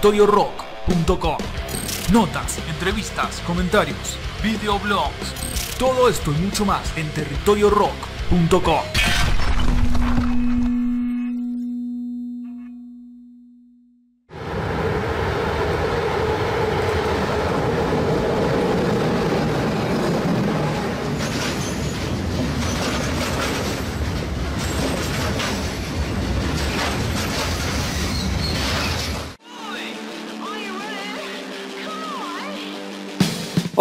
TerritorioRock.com Notas, entrevistas, comentarios, videoblogs, todo esto y mucho más en territoriorock.com.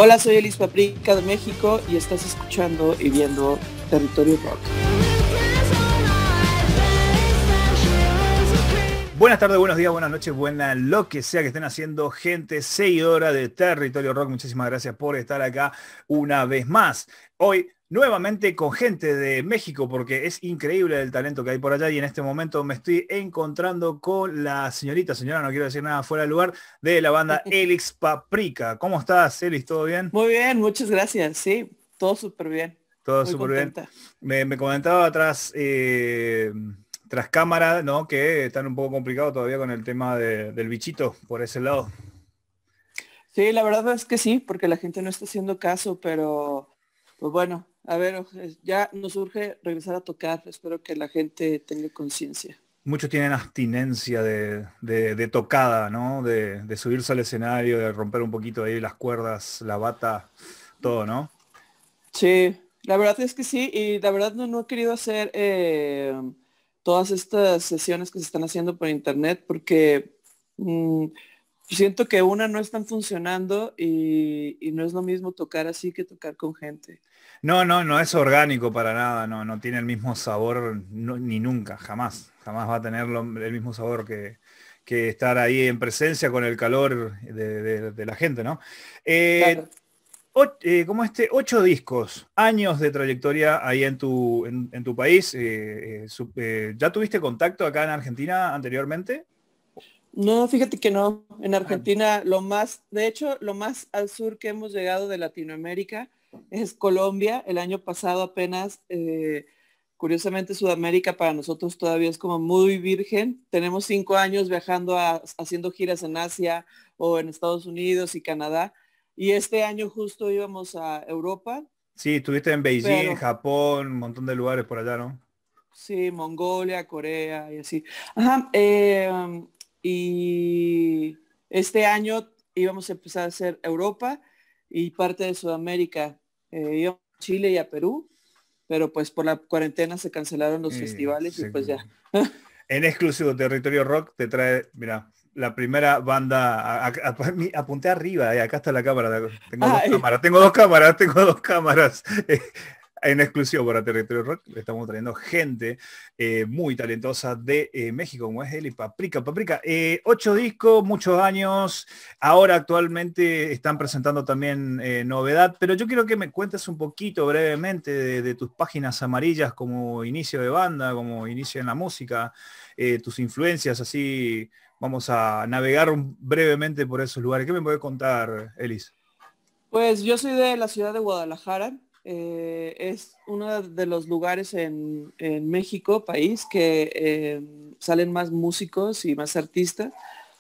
Hola, soy Elis Paprika de México y estás escuchando y viendo Territorio Rock. Buenas tardes, buenos días, buenas noches, buena lo que sea que estén haciendo, gente seguidora de Territorio Rock. Muchísimas gracias por estar acá una vez más. Hoy nuevamente con gente de México, porque es increíble el talento que hay por allá y en este momento me estoy encontrando con la señorita, señora, no quiero decir nada fuera del lugar, de la banda Elix Paprika. ¿Cómo estás, Elix? ¿Todo bien? Muy bien, muchas gracias. Sí, todo súper bien. Todo súper bien. Me, comentaba atrás... Eh, tras cámara, ¿no? Que están un poco complicados todavía con el tema del bichito por ese lado. Sí, la verdad es que sí, porque la gente no está haciendo caso, pero pues bueno, a ver, ya nos urge regresar a tocar. Espero que la gente tenga conciencia. Muchos tienen abstinencia de, tocada, ¿no? De, subirse al escenario, de romper un poquito ahí las cuerdas, la bata, todo, ¿no? Sí, la verdad es que sí, y la verdad no, he querido hacer eh, todas estas sesiones que se están haciendo por internet porque mm, siento que una no están funcionando y no es lo mismo tocar así que tocar con gente. No, no, no es orgánico para nada, no, no tiene el mismo sabor ni nunca, jamás, jamás va a tener el mismo sabor que, estar ahí en presencia con el calor de, la gente, ¿no? Eh, eh, como este, ocho discos, años de trayectoria ahí en tu, en, tu país. Eh, ¿Ya tuviste contacto acá en Argentina anteriormente? No, fíjate que no. En ah. Argentina, lo más, de hecho, lo más al sur que hemos llegado de Latinoamérica es Colombia. El año pasado apenas, eh, curiosamente Sudamérica para nosotros todavía es como muy virgen. Tenemos cinco años viajando, haciendo giras en Asia o en Estados Unidos y Canadá. Y este año justo íbamos a Europa. Sí, estuviste en Beijing, Japón, un montón de lugares por allá, ¿no? Sí, Mongolia, Corea y así. Ajá, em, y este año íbamos a empezar a hacer Europa y parte de Sudamérica. Eh, Chile y a Perú, pero pues por la cuarentena se cancelaron los festivales y pues ya. en exclusivo Territorio Rock te trae, mira, la primera banda, apunté arriba, eh, acá está la cámara, tengo ah, dos eh. cámaras, tengo dos cámaras, tengo dos cámaras. en exclusivo para Territorio Rock estamos trayendo gente eh, muy talentosa de eh, México, como es Eli Paprika. Paprika, eh, ocho discos, muchos años. Ahora actualmente están presentando también novedad, pero yo quiero que me cuentes un poquito brevemente de, tus páginas amarillas como inicio de banda, como inicio en la música, tus influencias, así vamos a navegar brevemente por esos lugares. ¿Qué me puede contar, Elis? Pues yo soy de la ciudad de Guadalajara, eh, es uno de los lugares en, México, país, que eh, salen más músicos y más artistas.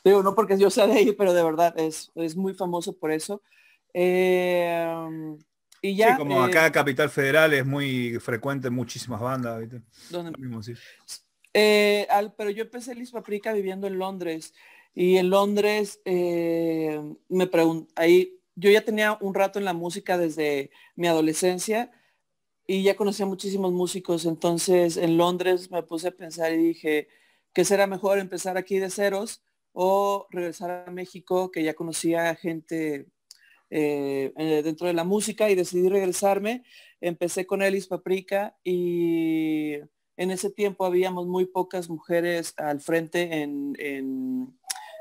Digo, no porque yo sea de ahí, pero de verdad es, es muy famoso por eso. Eh, y ya, como acá Capital Federal es muy frecuente, muchísimas bandas. al, pero yo empecé Liz Paprika viviendo en Londres y en Londres me pregunté, ahí yo ya tenía un rato en la música desde mi adolescencia y ya conocía muchísimos músicos. Entonces en Londres me puse a pensar y dije, que será mejor empezar aquí de ceros o regresar a México, que ya conocía gente eh, eh, dentro de la música y decidí regresarme. Empecé con Elis Paprika y en ese tiempo habíamos muy pocas mujeres al frente en,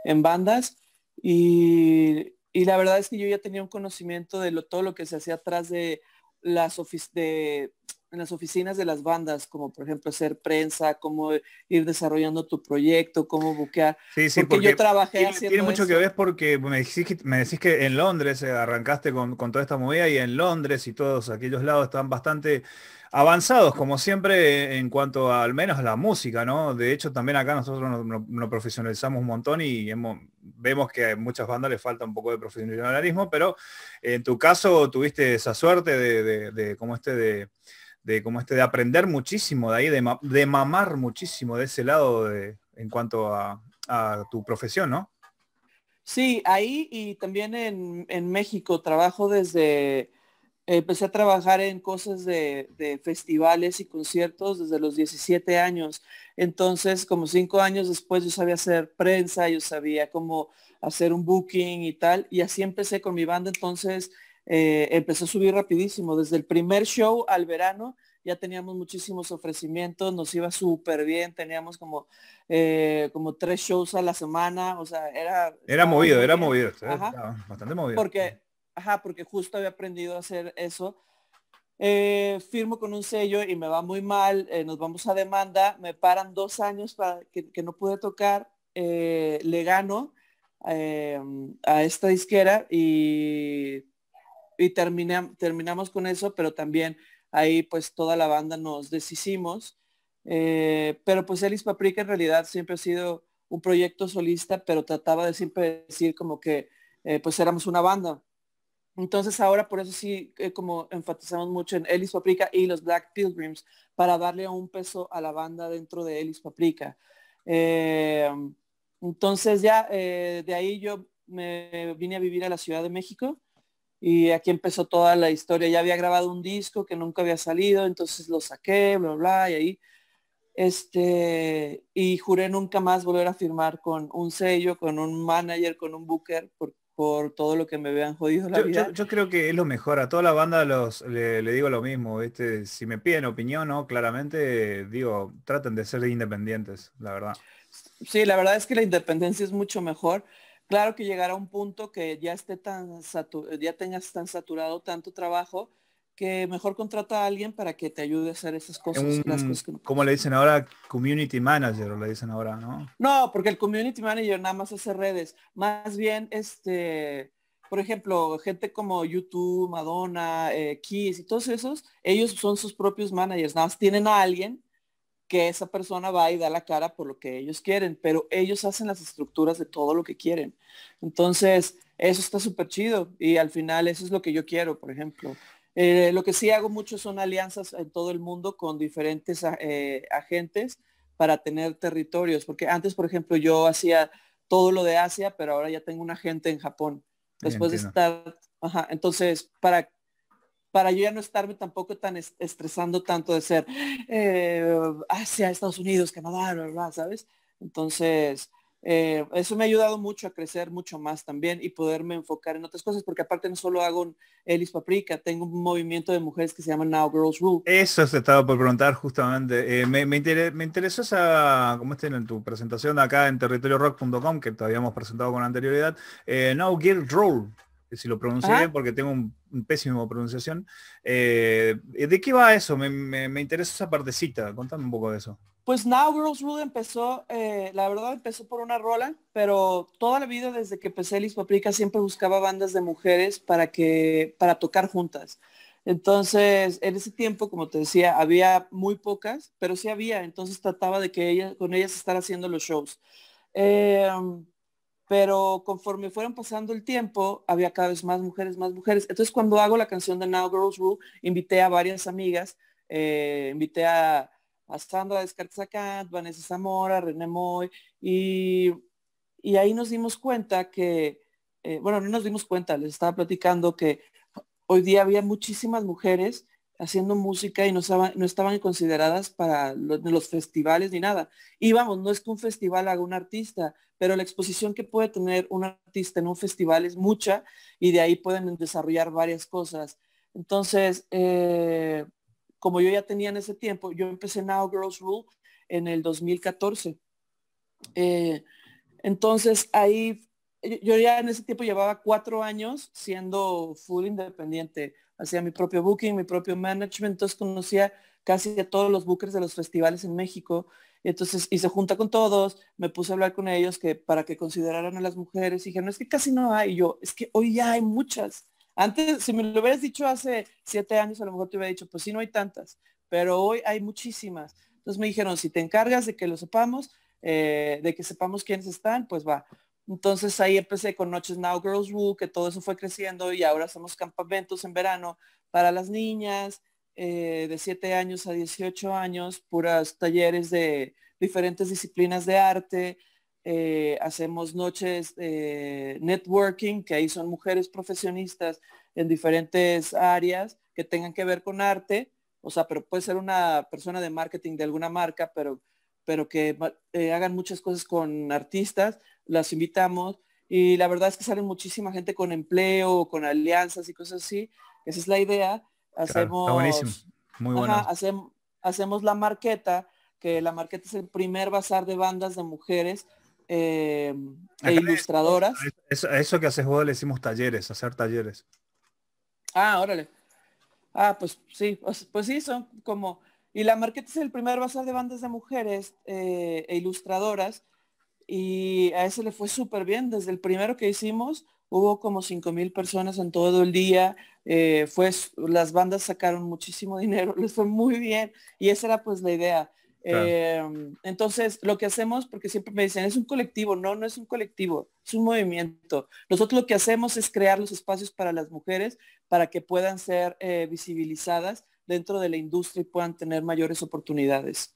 en bandas y y la verdad es que yo ya tenía un conocimiento de lo, todo lo que se hacía atrás de las de en las oficinas de las bandas, como por ejemplo hacer prensa, cómo ir desarrollando tu proyecto, cómo buquear. Sí, sí, porque, yo trabajé tiene, haciendo Tiene mucho que ver porque me decís, que, me decís que en Londres eh, arrancaste con, toda esta movida y en Londres y todos aquellos lados están bastante avanzados, como siempre, en cuanto al menos a la música, ¿no? De hecho, también acá nosotros nos, profesionalizamos un montón y vemos que a muchas bandas les falta un poco de profesionalismo, pero en tu caso tuviste esa suerte de como este de de como este, de aprender muchísimo de ahí, de, mamar muchísimo de ese lado en cuanto a, tu profesión, ¿no? Sí, ahí y también en, en México trabajo desde, empecé a trabajar en cosas de, de, festivales y conciertos desde los 17 años. Entonces, como cinco años después, yo sabía hacer prensa, yo sabía cómo hacer un booking y tal. Y así empecé con mi banda. Entonces, eh, empezó a subir rapidísimo. Desde el primer show al verano ya teníamos muchísimos ofrecimientos, nos iba súper bien, teníamos como, eh, como tres shows a la semana, o sea, era... Era movido, era movido, bastante movido. Porque, ajá, porque justo había aprendido a hacer eso. Eh, firmo con un sello y me va muy mal, nos vamos a demanda, me paran dos años para que, no pude tocar, le gano a esta disquera y y terminamos terminamos con eso, pero también ahí pues toda la banda nos deshicimos. Eh, pero pues Elis Paprika en realidad siempre ha sido un proyecto solista, pero trataba de siempre decir como que eh, pues éramos una banda. Entonces ahora por eso sí eh, como enfatizamos mucho en Elis Paprika y los Black Pilgrims para darle un peso a la banda dentro de Elis Paprika. entonces ya de ahí yo me vine a vivir a la Ciudad de México y aquí empezó toda la historia. Ya había grabado un disco que nunca había salido, entonces lo saqué, bla, bla, y ahí. Este, y juré nunca más volver a firmar con un sello, con un manager, con un booker, por, todo lo que me vean jodido la vida. Yo, creo que es lo mejor, a toda la banda los, le, digo lo mismo, este si me piden opinión, ¿no? claramente digo, traten de ser independientes, la verdad. Sí, la verdad es que la independencia es mucho mejor. Claro que llegará un punto que ya esté tan ya tengas tan saturado tanto trabajo que mejor contrata a alguien para que te ayude a hacer esas cosas. como le dicen ahora, community manager, le dicen ahora, ¿no? No, porque el community manager nada más hace redes. Más bien, este, por ejemplo, gente como YouTube, Madonna, eh, Kiss y todos esos, ellos son sus propios managers. Nada más tienen a alguien que esa persona va y da la cara por lo que ellos quieren, pero ellos hacen las estructuras de todo lo que quieren. Entonces, eso está súper chido y al final eso es lo que yo quiero, por ejemplo. Eh, lo que sí hago mucho son alianzas en todo el mundo con diferentes eh, agentes para tener territorios, porque antes, por ejemplo, yo hacía todo lo de Asia, pero ahora ya tengo un agente en Japón. Después de estar, ajá, entonces, para para yo ya no estarme tampoco tan estresando tanto de ser eh, hacia Estados Unidos, Canadá, bla, bla, ¿sabes? Entonces, eh, eso me ha ayudado mucho a crecer mucho más también y poderme enfocar en otras cosas, porque aparte no solo hago un Elis Paprika, tengo un movimiento de mujeres que se llama Now Girls Rule. Eso se estaba por preguntar justamente. Eh, me, me, interesó esa, como está en tu presentación acá en territoriorock.com, que todavía habíamos presentado con anterioridad, Now Girls Rule si lo pronuncio bien, porque tengo un, pésimo pronunciación. Eh, ¿De qué va eso? Me, interesa esa partecita. Contame un poco de eso. Pues Now Girls Rude empezó, eh, la verdad empezó por una rola, pero toda la vida desde que empecé Elis Paprika siempre buscaba bandas de mujeres para, que, para tocar juntas. Entonces, en ese tiempo, como te decía, había muy pocas, pero sí había, entonces trataba de que ella, con ellas estar haciendo los shows. Eh, pero conforme fueron pasando el tiempo, había cada vez más mujeres, más mujeres. Entonces cuando hago la canción de Now Girls Rule, invité a varias amigas, eh, invité a, a Sandra Descartes Vanessa Zamora, René Moy, y, ahí nos dimos cuenta que, eh, bueno, no nos dimos cuenta, les estaba platicando que hoy día había muchísimas mujeres haciendo música y no estaban, no estaban consideradas para los, los festivales ni nada. Y vamos, no es que un festival haga un artista, pero la exposición que puede tener un artista en un festival es mucha y de ahí pueden desarrollar varias cosas. Entonces, eh, como yo ya tenía en ese tiempo, yo empecé Now Girls Rule en el 2014. Eh, entonces ahí, yo ya en ese tiempo llevaba cuatro años siendo full independiente. Hacía mi propio booking, mi propio management, entonces conocía casi a todos los bookers de los festivales en México entonces, hice se junta con todos, me puse a hablar con ellos que para que consideraran a las mujeres, y dije, es que casi no hay, y yo, es que hoy ya hay muchas. Antes, si me lo hubieras dicho hace siete años, a lo mejor te hubiera dicho, pues sí, no hay tantas, pero hoy hay muchísimas. Entonces me dijeron, si te encargas de que lo sepamos, eh, de que sepamos quiénes están, pues va. Entonces ahí empecé con Noches Now Girls Woo, que todo eso fue creciendo y ahora hacemos campamentos en verano para las niñas, eh, de 7 años a 18 años, puras talleres de diferentes disciplinas de arte, eh, hacemos noches de networking, que ahí son mujeres profesionistas en diferentes áreas que tengan que ver con arte, o sea, pero puede ser una persona de marketing de alguna marca, pero, pero que eh, hagan muchas cosas con artistas, las invitamos y la verdad es que sale muchísima gente con empleo, con alianzas y cosas así, esa es la idea Hacemos, Muy hacemos, la marqueta, que la marqueta es el primer bazar de bandas de mujeres em, e ilustradoras. Eso, eso que hace vos le hicimos talleres, hacer talleres. Ah, órale. Ah, pues sí, pues, sí, son como... Y la marqueta es el primer bazar de bandas de mujeres eh, e ilustradoras y a ese le fue súper bien. Desde el primero que hicimos Hubo como mil personas en todo el día. Eh, fue, las bandas sacaron muchísimo dinero, les fue muy bien. Y esa era pues la idea. Em, entonces, lo que hacemos, porque siempre me dicen, es un colectivo, no, no es un colectivo, es un movimiento. Nosotros lo que hacemos es crear los espacios para las mujeres para que puedan ser eh, visibilizadas dentro de la industria y puedan tener mayores oportunidades.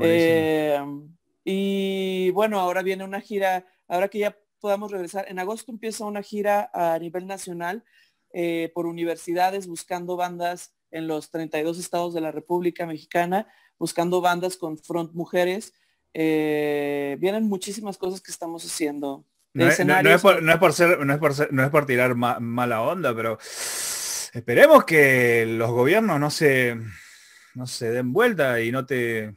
Em, y bueno, ahora viene una gira, ahora que ya podamos regresar. En agosto empieza una gira a nivel nacional eh, por universidades buscando bandas en los 32 estados de la República Mexicana, buscando bandas con front mujeres. Eh, vienen muchísimas cosas que estamos haciendo. No es, por, tirar mala onda, pero esperemos que los gobiernos no se, no se den vuelta y no te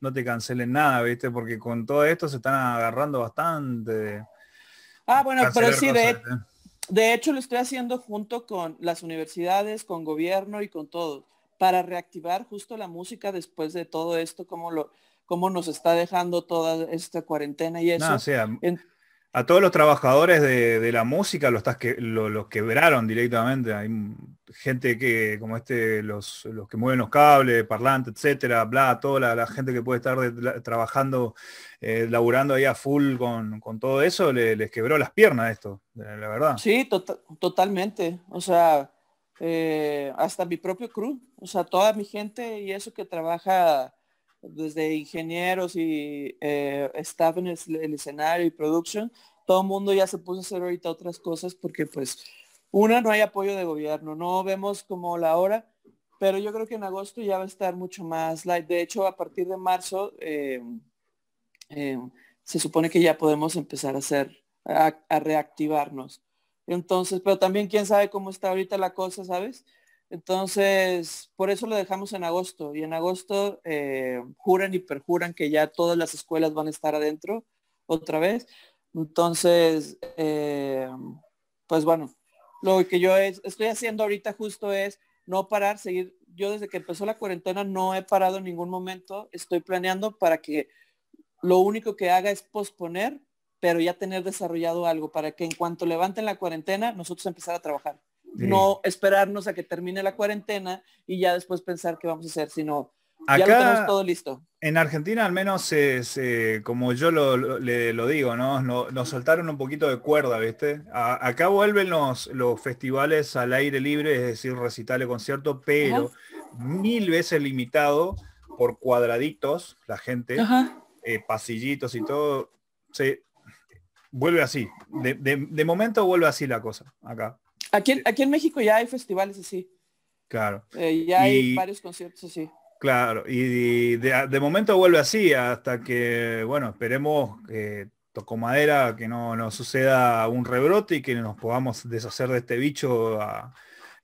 no te cancelen nada, ¿viste? Porque con todo esto se están agarrando bastante. Ah, bueno, pero sí, ¿eh? de, hecho lo estoy haciendo junto con las universidades, con gobierno y con todo, para reactivar justo la música después de todo esto, como lo cómo nos está dejando toda esta cuarentena y eso a todos los trabajadores de, la música los, que, lo, quebraron directamente. Hay gente que, como este, los, que mueven los cables, parlantes, etcétera, bla, toda la, gente que puede estar trabajando, eh, laburando ahí a full con, todo eso, les quebró las piernas esto, eh, la verdad. Sí, tota-, totalmente. O sea, eh, hasta mi propio crew, o sea, toda mi gente y eso que trabaja desde ingenieros y eh, staff en el, escenario y producción, todo el mundo ya se puso a hacer ahorita otras cosas porque pues una, no hay apoyo de gobierno, no vemos como la hora, pero yo creo que en agosto ya va a estar mucho más light. De hecho, a partir de marzo eh, eh, se supone que ya podemos empezar a hacer, a reactivarnos. Entonces, pero también quién sabe cómo está ahorita la cosa, ¿sabes? Entonces, por eso lo dejamos en agosto. Y en agosto eh, juran y perjuran que ya todas las escuelas van a estar adentro otra vez. Entonces, eh, pues bueno, lo que yo estoy haciendo ahorita justo es no parar, seguir. Yo desde que empezó la cuarentena no he parado en ningún momento. Estoy planeando para que lo único que haga es posponer, pero ya tener desarrollado algo para que en cuanto levanten la cuarentena, nosotros empezar a trabajar no esperarnos a que termine la cuarentena y ya después pensar qué vamos a hacer, sino ya tenemos todo listo. En Argentina al menos es, eh, como yo lo, le, lo digo, ¿no? Nos, soltaron un poquito de cuerda, ¿viste? acá vuelven los, los, festivales al aire libre, es decir, recitales, conciertos, pero mil veces limitado por cuadraditos la gente, eh, pasillitos y todo. Se, vuelve así. de momento vuelve así la cosa acá. Aquí, en, México ya hay festivales así. Claro. Eh, ya hay varios conciertos así. Claro, y de, momento vuelve así hasta que, bueno, esperemos que tocó madera, que no nos suceda un rebrote y que nos podamos deshacer de este bicho ah,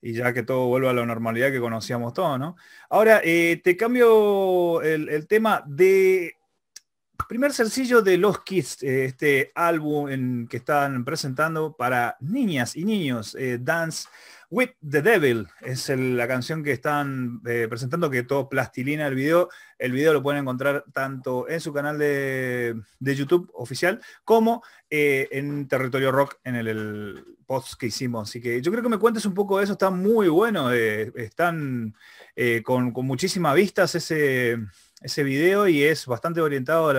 y ya que todo vuelva a la normalidad que conocíamos todos, ¿no? Ahora, eh, te cambio el tema de primer sencillo de Los Kids, eh, este álbum en que están presentando para niñas y niños, eh, Dance With the Devil es la canción que están eh, presentando, que todo plastilina el video. El video lo pueden encontrar tanto en su canal de, YouTube oficial como eh, en Territorio Rock en el, post que hicimos. Así que yo creo que me cuentes un poco de eso, está muy bueno. Eh, están con, muchísimas vistas ese, video y es bastante orientado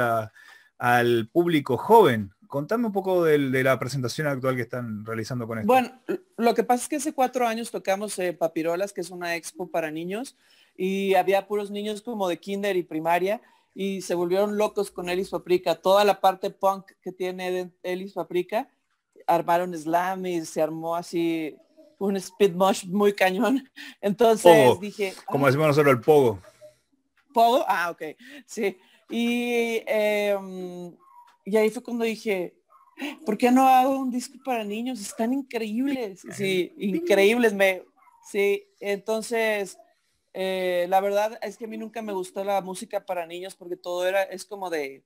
al público joven contame un poco de, la presentación actual que están realizando con esto. Bueno, lo que pasa es que hace cuatro años tocamos eh, Papirolas, que es una expo para niños, y había puros niños como de kinder y primaria, y se volvieron locos con Elis Paprika. Toda la parte punk que tiene Elis Paprika, armaron slam y se armó así un speed mosh muy cañón. Entonces dije... Como ah". decimos nosotros, el pogo. ¿Pogo? Ah, ok. Sí. Y... Em, y ahí fue cuando dije, ¿por qué no hago un disco para niños? Están increíbles. Sí, increíbles. Me, sí, entonces, eh, la verdad es que a mí nunca me gustó la música para niños porque todo era, es como de,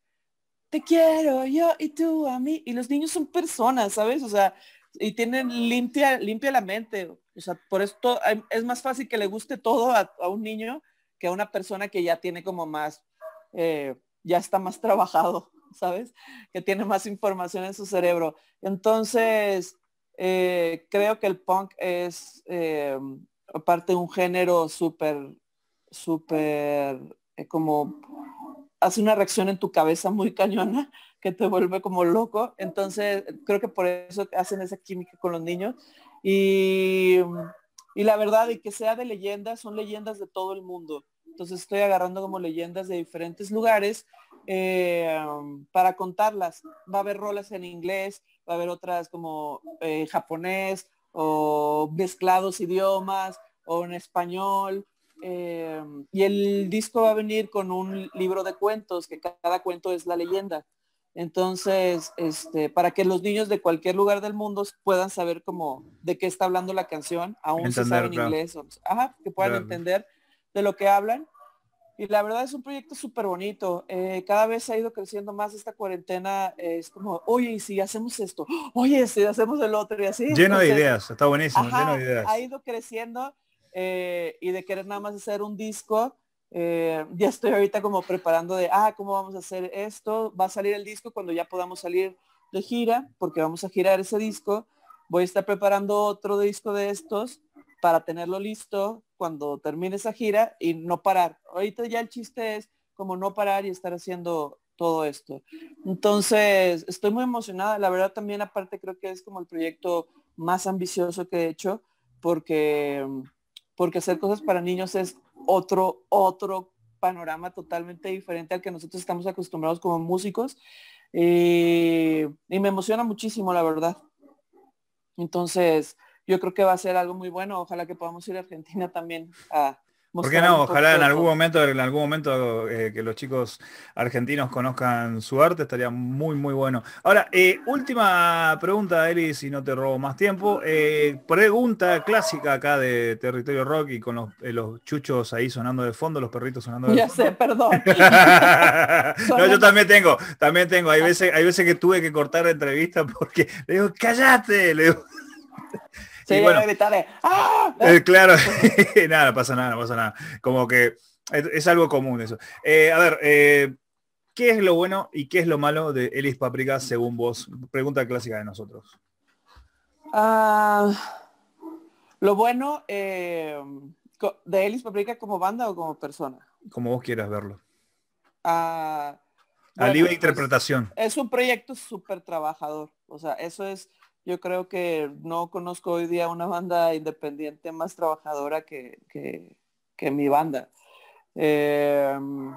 te quiero yo y tú a mí. Y los niños son personas, ¿sabes? O sea, y tienen limpia, limpia la mente. O sea, por esto es más fácil que le guste todo a, un niño que a una persona que ya tiene como más, eh, ya está más trabajado. ¿sabes? Que tiene más información en su cerebro. Entonces, eh, creo que el punk es eh, aparte un género súper, súper, eh, como hace una reacción en tu cabeza muy cañona que te vuelve como loco. Entonces, creo que por eso hacen esa química con los niños. Y, y la verdad, y que sea de leyendas, son leyendas de todo el mundo. Entonces estoy agarrando como leyendas de diferentes lugares eh, um, para contarlas. Va a haber rolas en inglés, va a haber otras como eh, japonés o mezclados idiomas o en español. Eh, um, y el disco va a venir con un libro de cuentos, que cada cuento es la leyenda. Entonces, este, para que los niños de cualquier lugar del mundo puedan saber como de qué está hablando la canción, aún se si saben inglés, que puedan entender de lo que hablan y la verdad es un proyecto súper bonito. Eh, cada vez ha ido creciendo más esta cuarentena. Eh, es como, oye, ¿y si hacemos esto? Oye, si hacemos el otro y así. Lleno de ideas, está buenísimo, Ha ido creciendo eh, y de querer nada más hacer un disco. ya estoy ahorita como preparando de, ah, ¿cómo vamos a hacer esto? Va a salir el disco cuando ya podamos salir de gira, porque vamos a girar ese disco. Voy a estar preparando otro disco de estos para tenerlo listo cuando termine esa gira y no parar. Ahorita ya el chiste es como no parar y estar haciendo todo esto. Entonces, estoy muy emocionada. La verdad también aparte creo que es como el proyecto más ambicioso que he hecho porque, mm, porque hacer cosas para niños es otro, otro panorama totalmente diferente al que nosotros estamos acostumbrados como músicos. y me emociona muchísimo, la verdad. Entonces, yo creo que va a ser algo muy bueno. Ojalá que podamos ir a Argentina también a ¿Por qué no? Ojalá en algún momento, en algún momento eh, que los chicos argentinos conozcan su arte, estaría muy, muy bueno. Ahora, eh, última pregunta, Eli, si no te robo más tiempo. Eh, pregunta clásica acá de Territorio Rock y con los, chuchos ahí sonando de fondo, los perritos sonando de fondo. sé, perdón. no, yo también tengo, también tengo. Hay veces, hay veces que tuve que cortar la entrevista porque le digo, cállate, le digo. Sí, ah, eh, claro, nada, pasa nada, pasa nada. Como que es, algo común eso. Eh, a ver, eh, ¿qué es lo bueno y qué es lo malo de Elis Paprika según vos? Pregunta clásica de nosotros. Ah, lo bueno de Elis Paprika como banda o como persona. Como vos quieras verlo. Ah, a libre pues, interpretación. Es un proyecto súper trabajador. O sea, eso es yo creo que no conozco hoy día una banda independiente más trabajadora que, que, mi banda. Em,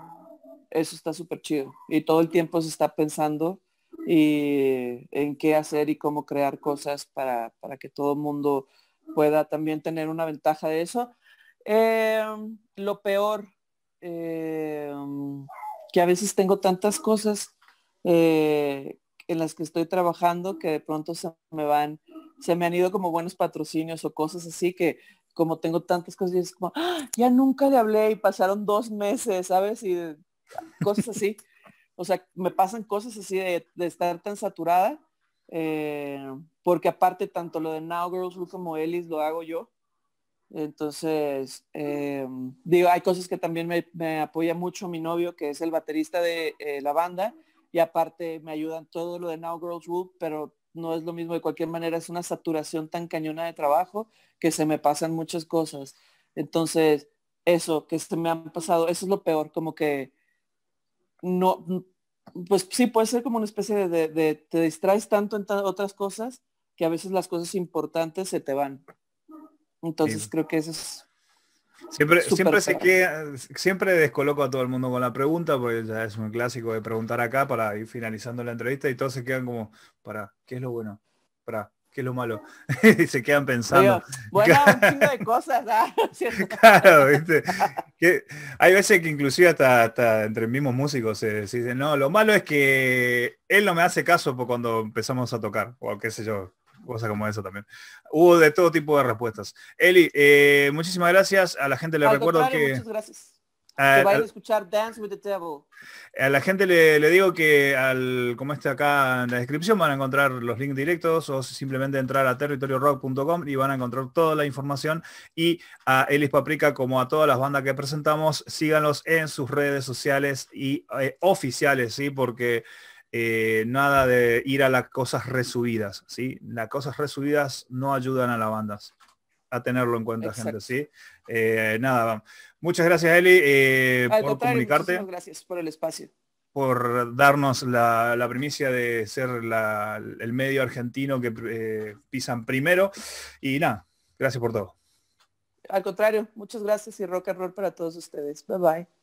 eso está súper chido. Y todo el tiempo se está pensando y en qué hacer y cómo crear cosas para, para que todo el mundo pueda también tener una ventaja de eso. Em, lo peor, em, que a veces tengo tantas cosas eh, en las que estoy trabajando que de pronto se me van, se me han ido como buenos patrocinios o cosas así que como tengo tantas cosas, y es como, ¡Ah! ya nunca le hablé y pasaron dos meses, ¿sabes? Y cosas así. o sea, me pasan cosas así de, estar tan saturada, eh, porque aparte tanto lo de Now Girls Look como Ellis lo hago yo. Entonces, eh, digo, hay cosas que también me, apoya mucho mi novio, que es el baterista de eh, la banda, y aparte me ayudan todo lo de Now Girls Wood pero no es lo mismo de cualquier manera, es una saturación tan cañona de trabajo que se me pasan muchas cosas. Entonces, eso que se me han pasado, eso es lo peor, como que no, pues sí, puede ser como una especie de, te distraes tanto en otras cosas que a veces las cosas importantes se te van. Entonces creo que eso es Siempre, siempre, se queda, siempre descoloco a todo el mundo con la pregunta, porque ya es un clásico de preguntar acá para ir finalizando la entrevista y todos se quedan como, para, ¿qué es lo bueno? Para, ¿qué es lo malo? y se quedan pensando. bueno, un chingo de cosas, ah, Claro, hay veces que inclusive hasta, entre mismos músicos se, se, dicen, no, lo malo es que él no me hace caso cuando empezamos a tocar, o qué sé yo cosas como eso también. Hubo de todo tipo de respuestas. Eli, eh, muchísimas gracias. A la gente le recuerdo que... Muchas gracias. A, escuchar Dance with the Devil. A la gente le, digo que al, como está acá en la descripción van a encontrar los links directos o simplemente entrar a territoriorock.com y van a encontrar toda la información y a Elis Paprika como a todas las bandas que presentamos, síganlos en sus redes sociales y eh, oficiales, ¿sí? porque eh, nada de ir a las cosas resubidas, ¿sí? Las cosas resubidas no ayudan a la banda, a tenerlo en cuenta, gente, ¿sí? Eh, nada, muchas gracias, Eli, eh, por comunicarte. Gracias por el espacio. Por darnos la, primicia de ser el medio argentino que pisan primero. Y nada, gracias por todo. Al contrario, muchas gracias y rock and roll para todos ustedes. Bye bye.